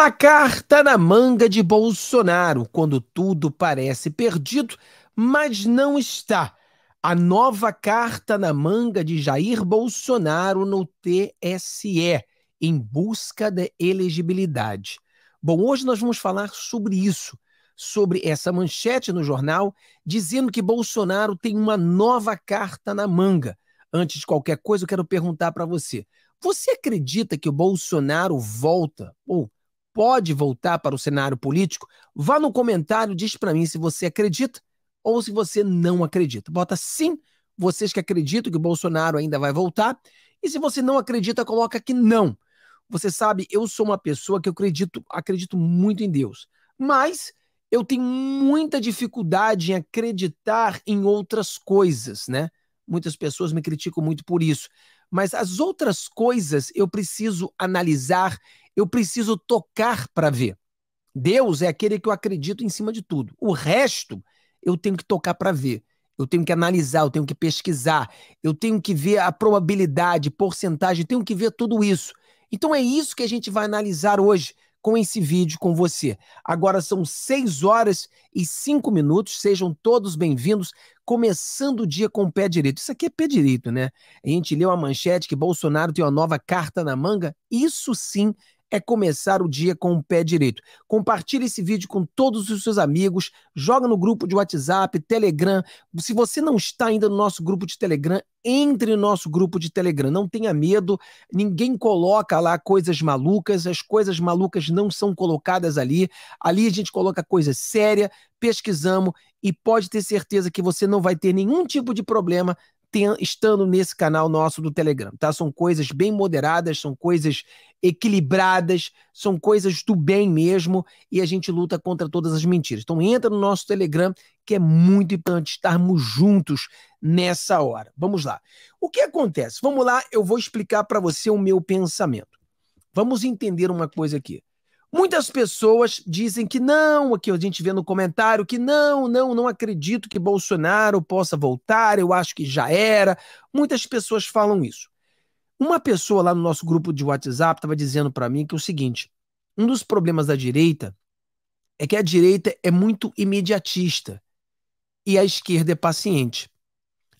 A carta na manga de Bolsonaro, quando tudo parece perdido, mas não está. A nova carta na manga de Jair Bolsonaro no TSE, em busca da elegibilidade. Bom, hoje nós vamos falar sobre isso, sobre essa manchete no jornal, dizendo que Bolsonaro tem uma nova carta na manga. Antes de qualquer coisa, eu quero perguntar para você: você acredita que o Bolsonaro volta, ou pode voltar para o cenário político, vá no comentário, diz para mim se você acredita ou se você não acredita. Bota sim, vocês que acreditam que o Bolsonaro ainda vai voltar, e se você não acredita, coloca que não. Você sabe, eu sou uma pessoa que eu acredito, acredito muito em Deus, mas eu tenho muita dificuldade em acreditar em outras coisas, né? Muitas pessoas me criticam muito por isso mas as outras coisas eu preciso analisar eu preciso tocar para ver. Deus é aquele que eu acredito em cima de tudo. O resto eu tenho que tocar para ver. Eu tenho que analisar, eu tenho que pesquisar, eu tenho que ver a probabilidade, porcentagem, eu tenho que ver tudo isso. Então é isso que a gente vai analisar hoje com esse vídeo com você. Agora são 6 horas e 5 minutos, sejam todos bem-vindos, começando o dia com o pé direito. Isso aqui é pé direito, né? A gente leu a manchete que Bolsonaro tem uma nova carta na manga. Isso sim é começar o dia com o pé direito. Compartilhe esse vídeo com todos os seus amigos, joga no grupo de WhatsApp, Telegram. Se você não está ainda no nosso grupo de Telegram, entre no nosso grupo de Telegram. Não tenha medo, ninguém coloca lá coisas malucas, as coisas malucas não são colocadas ali. Ali a gente coloca coisa séria, pesquisamos e pode ter certeza que você não vai ter nenhum tipo de problema ten, estando nesse canal nosso do Telegram, tá? São coisas bem moderadas, são coisas equilibradas, são coisas do bem mesmo e a gente luta contra todas as mentiras. Então entra no nosso Telegram, que é muito importante estarmos juntos nessa hora. Vamos lá. O que acontece? Vamos lá, eu vou explicar para você o meu pensamento. Vamos entender uma coisa aqui. Muitas pessoas dizem que não, o que a gente vê no comentário, que não, não, não acredito que Bolsonaro possa voltar, eu acho que já era. Muitas pessoas falam isso. Uma pessoa lá no nosso grupo de WhatsApp estava dizendo para mim que é o seguinte: um dos problemas da direita é que a direita é muito imediatista e a esquerda é paciente.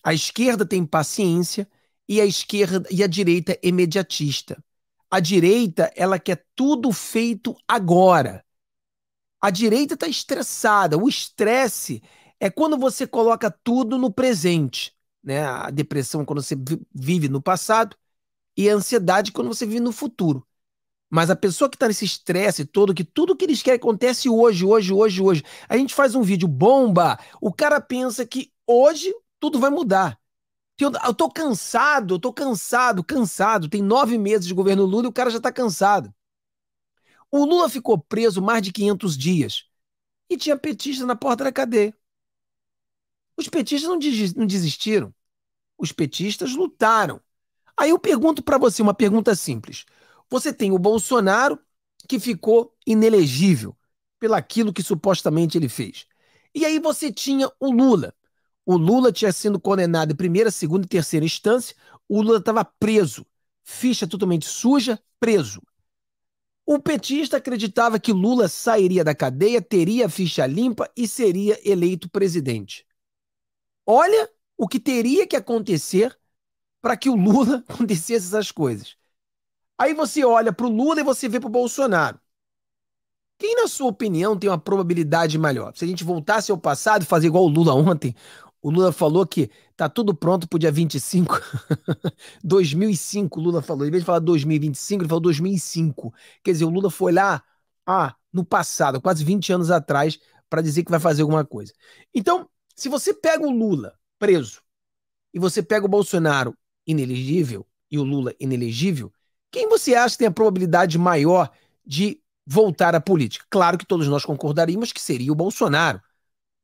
A esquerda tem paciência e a esquerda e a direita é imediatista. A direita, ela quer tudo feito agora. A direita está estressada. O estresse é quando você coloca tudo no presente. Né? A depressão quando você vive no passado e a ansiedade quando você vive no futuro. Mas a pessoa que está nesse estresse todo, que tudo que eles querem acontece hoje, hoje, hoje, hoje. A gente faz um vídeo bomba, o cara pensa que hoje tudo vai mudar. Eu tô cansado, eu tô cansado, cansado. Tem nove meses de governo Lula e o cara já tá cansado. O Lula ficou preso mais de 500 dias e tinha petista na porta da cadeia. Os petistas não, des não desistiram. Os petistas lutaram. Aí eu pergunto para você uma pergunta simples. Você tem o Bolsonaro que ficou inelegível pelaquilo que supostamente ele fez. E aí você tinha o Lula, o Lula tinha sido condenado em primeira, segunda e terceira instância. O Lula estava preso. Ficha totalmente suja, preso. O petista acreditava que Lula sairia da cadeia, teria a ficha limpa e seria eleito presidente. Olha o que teria que acontecer para que o Lula acontecesse essas coisas. Aí você olha para o Lula e você vê para o Bolsonaro. Quem, na sua opinião, tem uma probabilidade maior? Se a gente voltasse ao passado e fazer igual o Lula ontem, o Lula falou que tá tudo pronto para o dia 25. 2005, Lula falou. Em vez de falar 2025, ele falou 2005. Quer dizer, o Lula foi lá ah, no passado, quase 20 anos atrás, para dizer que vai fazer alguma coisa. Então, se você pega o Lula preso e você pega o Bolsonaro inelegível e o Lula inelegível, quem você acha que tem a probabilidade maior de voltar à política? Claro que todos nós concordaríamos que seria o Bolsonaro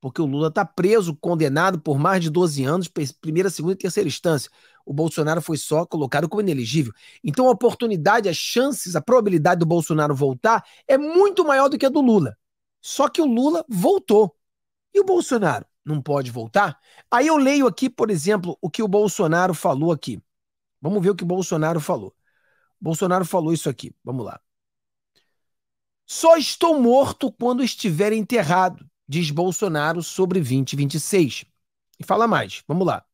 porque o Lula está preso, condenado por mais de 12 anos, primeira, segunda e terceira instância. O Bolsonaro foi só colocado como inelegível. Então a oportunidade, as chances, a probabilidade do Bolsonaro voltar é muito maior do que a do Lula. Só que o Lula voltou. E o Bolsonaro não pode voltar? Aí eu leio aqui, por exemplo, o que o Bolsonaro falou aqui. Vamos ver o que o Bolsonaro falou. O Bolsonaro falou isso aqui. Vamos lá. Só estou morto quando estiver enterrado diz Bolsonaro sobre 2026. E fala mais, vamos lá.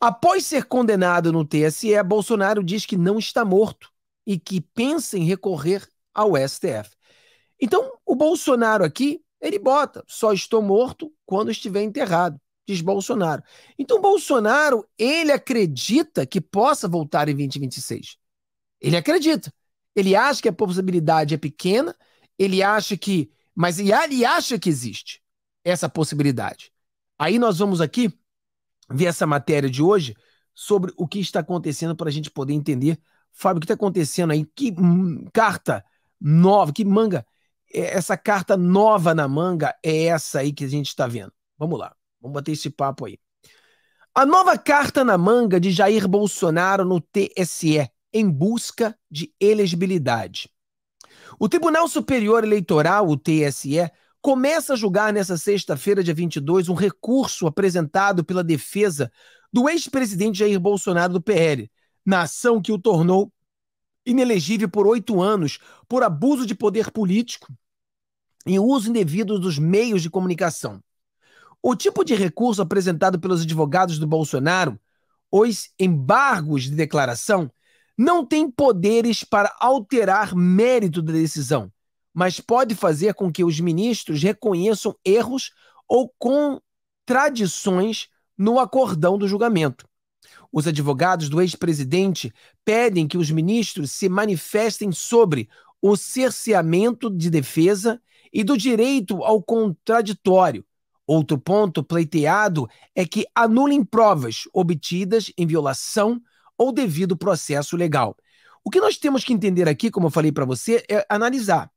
Após ser condenado no TSE, Bolsonaro diz que não está morto e que pensa em recorrer ao STF. Então, o Bolsonaro aqui, ele bota: só estou morto quando estiver enterrado, diz Bolsonaro. Então, Bolsonaro, ele acredita que possa voltar em 2026. Ele acredita. Ele acha que a possibilidade é pequena, ele acha que mas ele acha que existe essa possibilidade. Aí nós vamos aqui ver essa matéria de hoje sobre o que está acontecendo para a gente poder entender. Fábio, o que está acontecendo aí? Que hum, carta nova, que manga, é, essa carta nova na manga é essa aí que a gente está vendo. Vamos lá, vamos bater esse papo aí. A nova carta na manga de Jair Bolsonaro no TSE, em busca de elegibilidade. O Tribunal Superior Eleitoral, o TSE, começa a julgar nesta sexta-feira, dia 22, um recurso apresentado pela defesa do ex-presidente Jair Bolsonaro do PL, na ação que o tornou inelegível por oito anos por abuso de poder político e uso indevido dos meios de comunicação. O tipo de recurso apresentado pelos advogados do Bolsonaro, os embargos de declaração, não tem poderes para alterar mérito da decisão, mas pode fazer com que os ministros reconheçam erros ou contradições no acordão do julgamento. Os advogados do ex-presidente pedem que os ministros se manifestem sobre o cerceamento de defesa e do direito ao contraditório. Outro ponto pleiteado é que anulem provas obtidas em violação ou devido processo legal. O que nós temos que entender aqui, como eu falei para você, é analisar.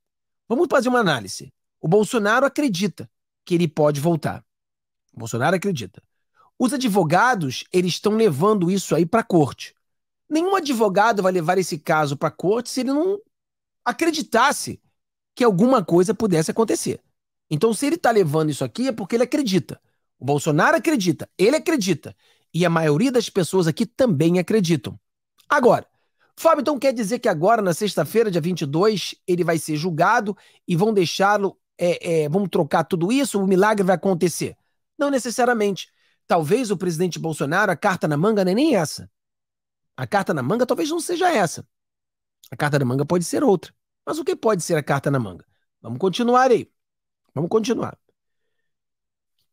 Vamos fazer uma análise. O Bolsonaro acredita que ele pode voltar. O Bolsonaro acredita. Os advogados, eles estão levando isso aí para a corte. Nenhum advogado vai levar esse caso para a corte se ele não acreditasse que alguma coisa pudesse acontecer. Então, se ele está levando isso aqui, é porque ele acredita. O Bolsonaro acredita, ele acredita. E a maioria das pessoas aqui também acreditam. Agora, Fábio, então quer dizer que agora, na sexta-feira, dia 22, ele vai ser julgado e vão deixá-lo, é, é, vamos trocar tudo isso, o milagre vai acontecer? Não necessariamente. Talvez o presidente Bolsonaro, a carta na manga não é nem essa. A carta na manga talvez não seja essa. A carta na manga pode ser outra. Mas o que pode ser a carta na manga? Vamos continuar aí. Vamos continuar.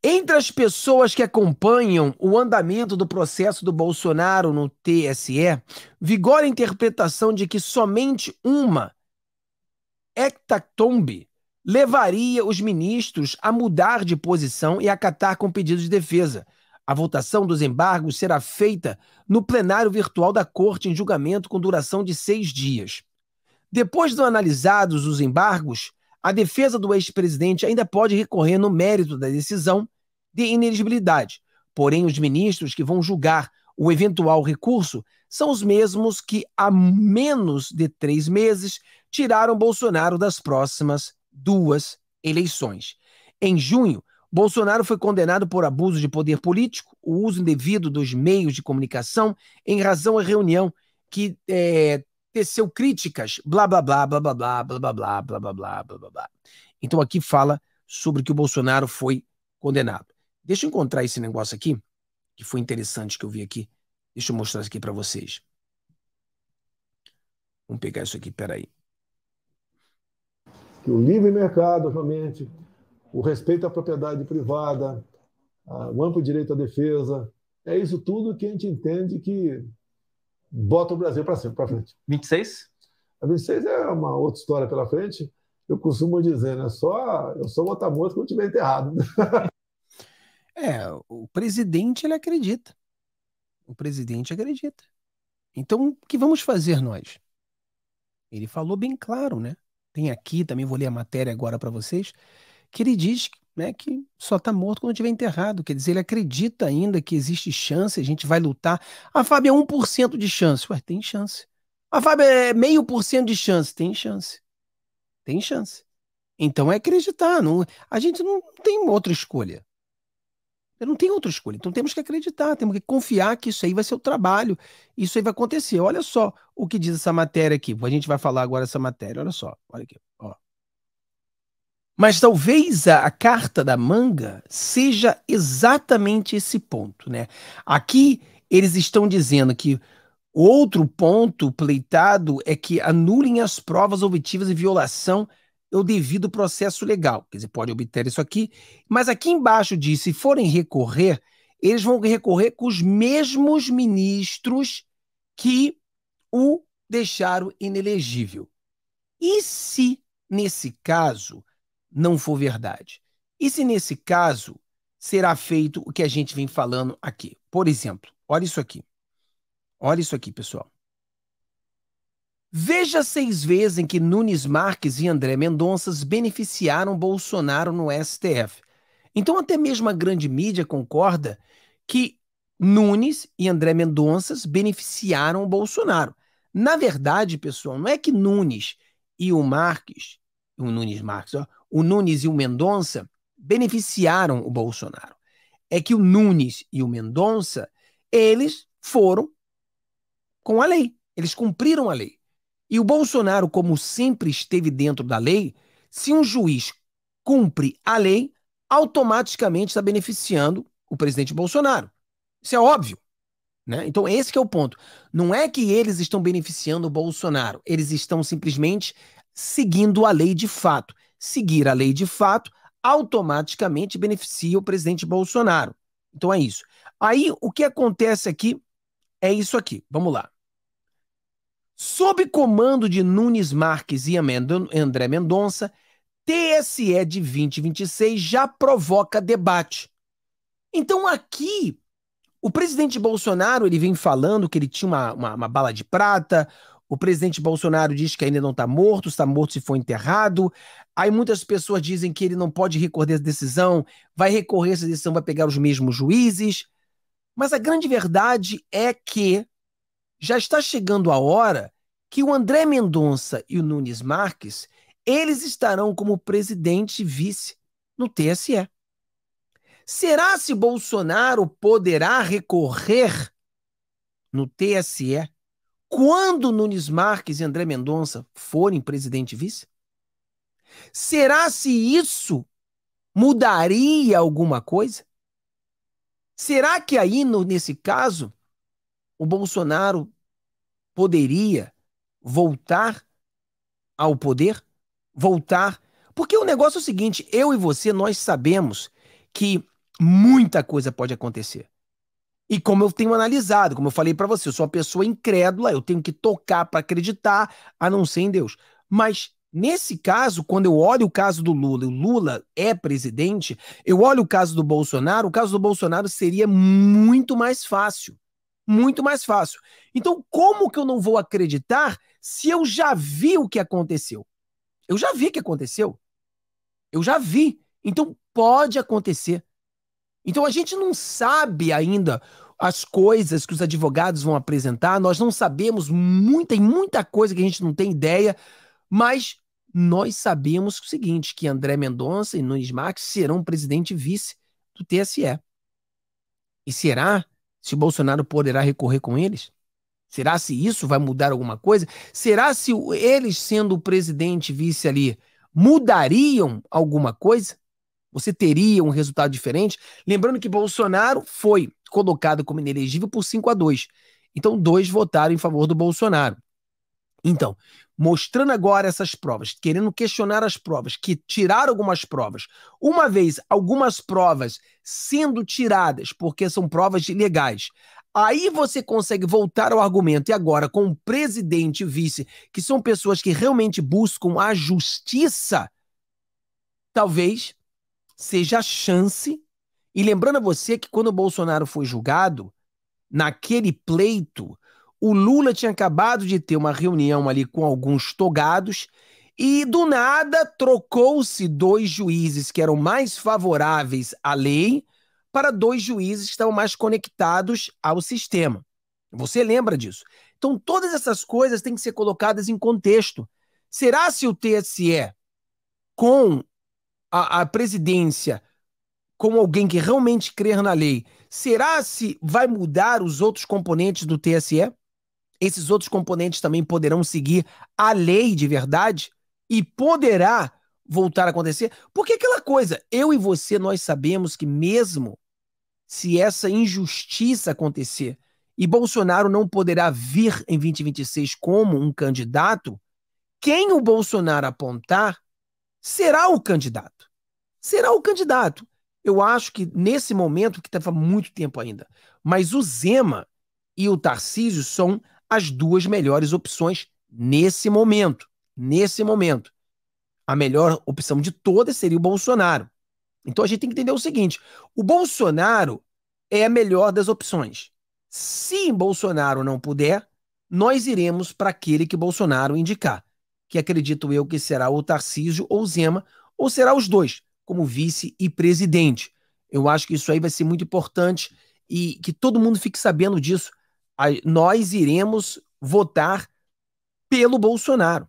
Entre as pessoas que acompanham o andamento do processo do Bolsonaro no TSE, vigora a interpretação de que somente uma hectactombe levaria os ministros a mudar de posição e acatar com pedido de defesa. A votação dos embargos será feita no plenário virtual da Corte em julgamento com duração de seis dias. Depois de analisados os embargos, a defesa do ex-presidente ainda pode recorrer no mérito da decisão de ineligibilidade, porém, os ministros que vão julgar o eventual recurso são os mesmos que, há menos de três meses, tiraram Bolsonaro das próximas duas eleições. Em junho, Bolsonaro foi condenado por abuso de poder político, o uso indevido dos meios de comunicação em razão à reunião que é, teceu críticas, blá blá blá blá blá blá blá blá blá blá blá blá blá blá. Então aqui fala sobre que o Bolsonaro foi condenado. Deixa eu encontrar esse negócio aqui, que foi interessante que eu vi aqui. Deixa eu mostrar isso aqui para vocês. Vamos pegar isso aqui, peraí. Que o livre mercado, realmente, o respeito à propriedade privada, o amplo direito à defesa, é isso tudo que a gente entende que bota o Brasil para cima, para frente. 26? A 26 é uma outra história pela frente. Eu costumo dizer, né? Só, eu só vou estar morto quando estiver enterrado. é, o presidente ele acredita. O presidente acredita. Então, o que vamos fazer nós? Ele falou bem claro, né? Tem aqui, também vou ler a matéria agora para vocês, que ele diz né, que só está morto quando estiver enterrado. Quer dizer, ele acredita ainda que existe chance, a gente vai lutar. A Fábio é 1% de chance. Ué, tem chance. A Fábio é meio por cento de chance. Tem chance. Tem chance. Então é acreditar. Não, a gente não tem outra escolha. Eu não tem outra escolha. Então temos que acreditar, temos que confiar que isso aí vai ser o trabalho, isso aí vai acontecer. Olha só o que diz essa matéria aqui. A gente vai falar agora essa matéria. Olha só, olha aqui. Ó. Mas talvez a, a, carta da manga seja exatamente esse ponto, né? Aqui eles estão dizendo que outro ponto pleitado é que anulem as provas objetivas de violação ao devido processo legal. Quer dizer, pode obter isso aqui, mas aqui embaixo diz, se forem recorrer, eles vão recorrer com os mesmos ministros que o deixaram inelegível. E se, nesse caso, não for verdade? E se nesse caso será feito o que a gente vem falando aqui? Por exemplo, olha isso aqui. Olha isso aqui, pessoal. Veja seis vezes em que Nunes Marques e André Mendonça beneficiaram Bolsonaro no STF. Então, até mesmo a grande mídia concorda que Nunes e André Mendonça beneficiaram o Bolsonaro. Na verdade, pessoal, não é que Nunes e o Marques, o Nunes Marques, ó, o Nunes e o Mendonça beneficiaram o Bolsonaro. É que o Nunes e o Mendonça, eles foram com a lei, eles cumpriram a lei. E o Bolsonaro, como sempre esteve dentro da lei, se um juiz cumpre a lei, automaticamente está beneficiando o presidente Bolsonaro. Isso é óbvio. Né? Então, esse é o ponto. Não é que eles estão beneficiando o Bolsonaro, eles estão simplesmente seguindo a lei de fato seguir a lei de fato automaticamente beneficia o presidente Bolsonaro. Então é isso. Aí o que acontece aqui é isso aqui. Vamos lá. Sob comando de Nunes Marques e André Mendonça, TSE de 2026 já provoca debate. Então aqui o presidente Bolsonaro ele vem falando que ele tinha uma, uma, uma bala de prata, o presidente Bolsonaro diz que ainda não está morto, está morto se for enterrado. Aí muitas pessoas dizem que ele não pode recorrer essa decisão, vai recorrer essa decisão, vai pegar os mesmos juízes. Mas a grande verdade é que já está chegando a hora que o André Mendonça e o Nunes Marques, eles estarão como presidente e vice no TSE. Será se Bolsonaro poderá recorrer no TSE? quando Nunes Marques e André Mendonça forem presidente e vice? Será se isso mudaria alguma coisa? Será que aí, no, nesse caso, o Bolsonaro poderia voltar ao poder? Voltar? Porque o negócio é o seguinte: eu e você, nós sabemos que muita coisa pode acontecer. E como eu tenho analisado, como eu falei para você, eu sou uma pessoa incrédula, eu tenho que tocar para acreditar, a não ser em Deus. Mas nesse caso, quando eu olho o caso do Lula, o Lula é presidente, eu olho o caso do Bolsonaro, o caso do Bolsonaro seria muito mais fácil. Muito mais fácil. Então, como que eu não vou acreditar se eu já vi o que aconteceu? Eu já vi o que aconteceu. Eu já vi. Então, pode acontecer. Então a gente não sabe ainda as coisas que os advogados vão apresentar. Nós não sabemos muita, e muita coisa que a gente não tem ideia, mas nós sabemos o seguinte: que André Mendonça e Nunes Marques serão presidente e vice do TSE. E será se o Bolsonaro poderá recorrer com eles? Será se isso vai mudar alguma coisa? Será se eles, sendo o presidente e vice ali, mudariam alguma coisa? Você teria um resultado diferente? Lembrando que Bolsonaro foi colocado como inelegível por 5 a 2. Então, dois votaram em favor do Bolsonaro. Então, mostrando agora essas provas, querendo questionar as provas, que tiraram algumas provas, uma vez algumas provas sendo tiradas, porque são provas ilegais, aí você consegue voltar ao argumento. E agora, com o presidente e vice, que são pessoas que realmente buscam a justiça, talvez seja a chance. E lembrando a você que quando o Bolsonaro foi julgado, naquele pleito, o Lula tinha acabado de ter uma reunião ali com alguns togados e do nada trocou-se dois juízes que eram mais favoráveis à lei para dois juízes que estavam mais conectados ao sistema. Você lembra disso? Então, todas essas coisas têm que ser colocadas em contexto. Será se o TSE, com a, a presidência como alguém que realmente crer na lei, será se vai mudar os outros componentes do TSE? Esses outros componentes também poderão seguir a lei de verdade e poderá voltar a acontecer? Porque aquela coisa, eu e você, nós sabemos que mesmo se essa injustiça acontecer e Bolsonaro não poderá vir em 2026 como um candidato, quem o Bolsonaro apontar será o candidato. Será o candidato. Eu acho que nesse momento, que estava muito tempo ainda, mas o Zema e o Tarcísio são as duas melhores opções nesse momento. Nesse momento. A melhor opção de todas seria o Bolsonaro. Então a gente tem que entender o seguinte: o Bolsonaro é a melhor das opções. Se Bolsonaro não puder, nós iremos para aquele que Bolsonaro indicar que acredito eu que será o Tarcísio ou Zema, ou será os dois, como vice e presidente. Eu acho que isso aí vai ser muito importante e que todo mundo fique sabendo disso. Nós iremos votar pelo Bolsonaro,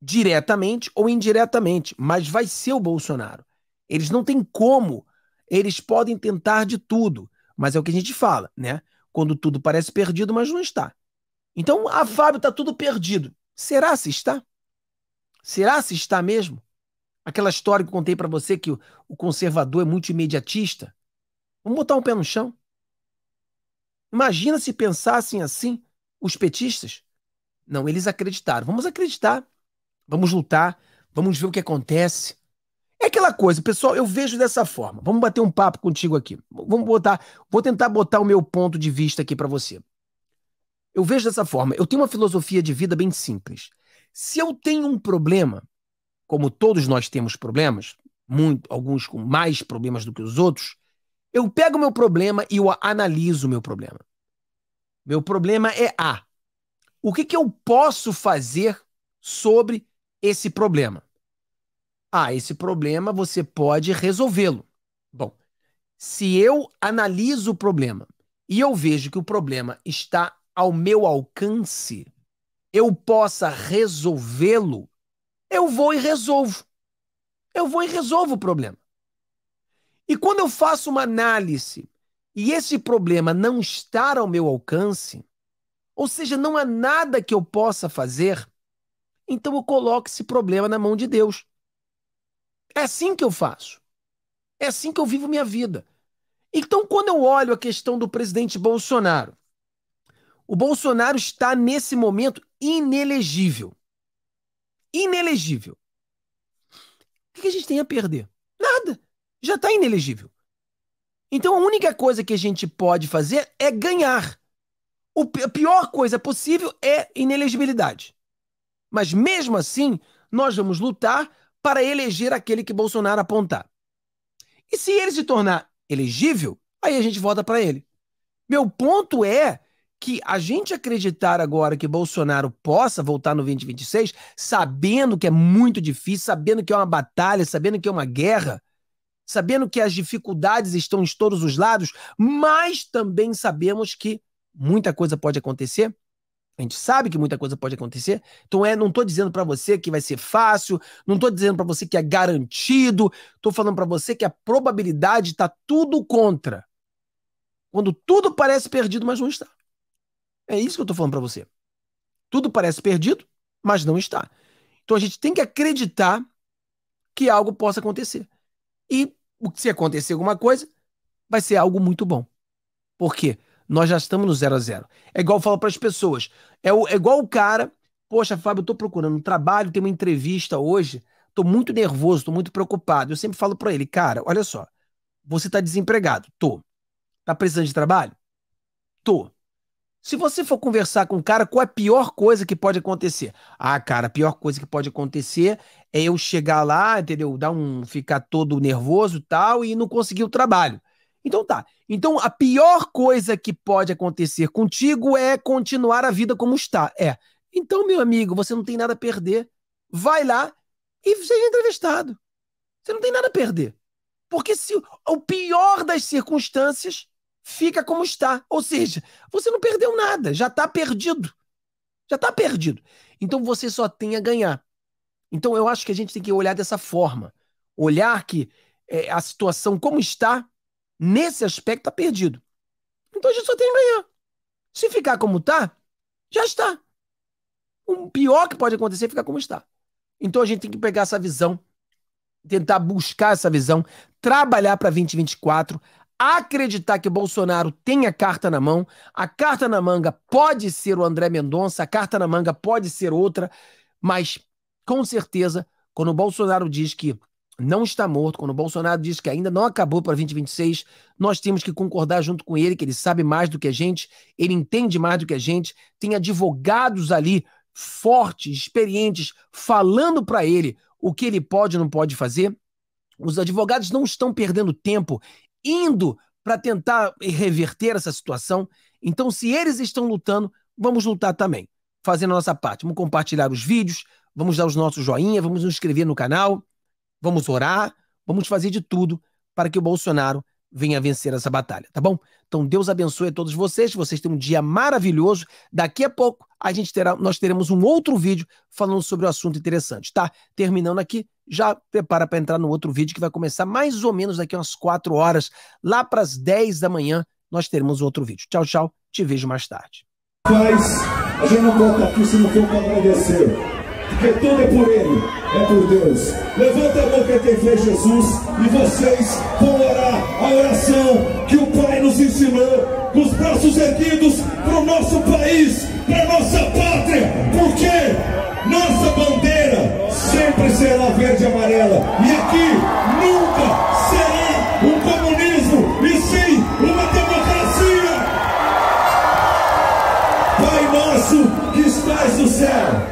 diretamente ou indiretamente, mas vai ser o Bolsonaro. Eles não têm como, eles podem tentar de tudo, mas é o que a gente fala, né? Quando tudo parece perdido, mas não está. Então, a Fábio está tudo perdido. Será se está? Será se está mesmo? Aquela história que eu contei para você que o conservador é muito imediatista. Vamos botar um pé no chão. Imagina se pensassem assim os petistas. Não, eles acreditaram. Vamos acreditar. Vamos lutar. Vamos ver o que acontece. É aquela coisa, pessoal, eu vejo dessa forma. Vamos bater um papo contigo aqui. Vamos botar, vou tentar botar o meu ponto de vista aqui para você. Eu vejo dessa forma. Eu tenho uma filosofia de vida bem simples. Se eu tenho um problema, como todos nós temos problemas, muito, alguns com mais problemas do que os outros, eu pego o meu problema e eu analiso o meu problema. Meu problema é A. O que, que eu posso fazer sobre esse problema? Ah, esse problema você pode resolvê-lo. Bom, se eu analiso o problema e eu vejo que o problema está ao meu alcance, eu possa resolvê-lo, eu vou e resolvo. Eu vou e resolvo o problema. E quando eu faço uma análise e esse problema não está ao meu alcance, ou seja, não há nada que eu possa fazer, então eu coloco esse problema na mão de Deus. É assim que eu faço. É assim que eu vivo minha vida. Então, quando eu olho a questão do presidente Bolsonaro, o Bolsonaro está, nesse momento, inelegível. Inelegível. O que a gente tem a perder? Nada. Já está inelegível. Então a única coisa que a gente pode fazer é ganhar. O a pior coisa possível é inelegibilidade. Mas mesmo assim, nós vamos lutar para eleger aquele que Bolsonaro apontar. E se ele se tornar elegível, aí a gente vota para ele. Meu ponto é que a gente acreditar agora que Bolsonaro possa voltar no 2026, sabendo que é muito difícil, sabendo que é uma batalha, sabendo que é uma guerra, sabendo que as dificuldades estão em todos os lados, mas também sabemos que muita coisa pode acontecer. A gente sabe que muita coisa pode acontecer. Então é, não estou dizendo para você que vai ser fácil, não estou dizendo para você que é garantido, estou falando para você que a probabilidade está tudo contra. Quando tudo parece perdido, mas não está. É isso que eu estou falando para você. Tudo parece perdido, mas não está. Então a gente tem que acreditar que algo possa acontecer. E se acontecer alguma coisa, vai ser algo muito bom. Por quê? Nós já estamos no zero a zero. É igual eu falo para as pessoas. É, o, é igual o cara. Poxa, Fábio, eu estou procurando um trabalho, tem uma entrevista hoje. Estou muito nervoso, estou muito preocupado. Eu sempre falo para ele, cara, olha só. Você está desempregado? Tô. Tá precisando de trabalho? Tô. Se você for conversar com um cara, qual é a pior coisa que pode acontecer? Ah, cara, a pior coisa que pode acontecer é eu chegar lá, entendeu? Dar um, ficar todo nervoso tal e não conseguir o trabalho. Então tá. Então a pior coisa que pode acontecer contigo é continuar a vida como está. É. Então, meu amigo, você não tem nada a perder. Vai lá e seja entrevistado. Você não tem nada a perder. Porque se o pior das circunstâncias fica como está. Ou seja, você não perdeu nada, já está perdido. Já está perdido. Então você só tem a ganhar. Então eu acho que a gente tem que olhar dessa forma. Olhar que é, a situação como está, nesse aspecto, está perdido. Então a gente só tem a ganhar. Se ficar como está, já está. O pior que pode acontecer é ficar como está. Então a gente tem que pegar essa visão, tentar buscar essa visão, trabalhar para 2024, acreditar que Bolsonaro tem a carta na mão, a carta na manga pode ser o André Mendonça, a carta na manga pode ser outra, mas com certeza, quando o Bolsonaro diz que não está morto, quando o Bolsonaro diz que ainda não acabou para 2026, nós temos que concordar junto com ele, que ele sabe mais do que a gente, ele entende mais do que a gente, tem advogados ali fortes, experientes, falando para ele o que ele pode e não pode fazer. Os advogados não estão perdendo tempo indo para tentar reverter essa situação. Então, se eles estão lutando, vamos lutar também, fazendo a nossa parte. Vamos compartilhar os vídeos, vamos dar os nossos joinha, vamos nos inscrever no canal, vamos orar, vamos fazer de tudo para que o Bolsonaro venha vencer essa batalha, tá bom? Então Deus abençoe a todos vocês, vocês têm um dia maravilhoso. Daqui a pouco a gente terá, nós teremos um outro vídeo falando sobre o um assunto interessante, tá? Terminando aqui, já prepara para entrar no outro vídeo que vai começar mais ou menos daqui umas 4 horas, lá para as 10 da manhã, nós teremos outro vídeo. Tchau, tchau, te vejo mais tarde. Mas a gente não volta aqui se não for para agradecer, porque tudo é por ele, é por Deus. Levanta a Jesus e vocês vão orar a oração que o nos ensinou, com os braços erguidos para o nosso país, para a nossa pátria, porque nossa bandeira sempre será verde e amarela. E aqui nunca será um comunismo, e sim uma democracia. Pai nosso que estás no céu